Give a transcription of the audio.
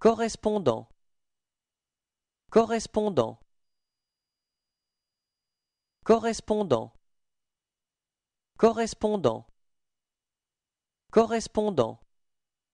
Correspondant Correspondant Correspondant Correspondant Correspondant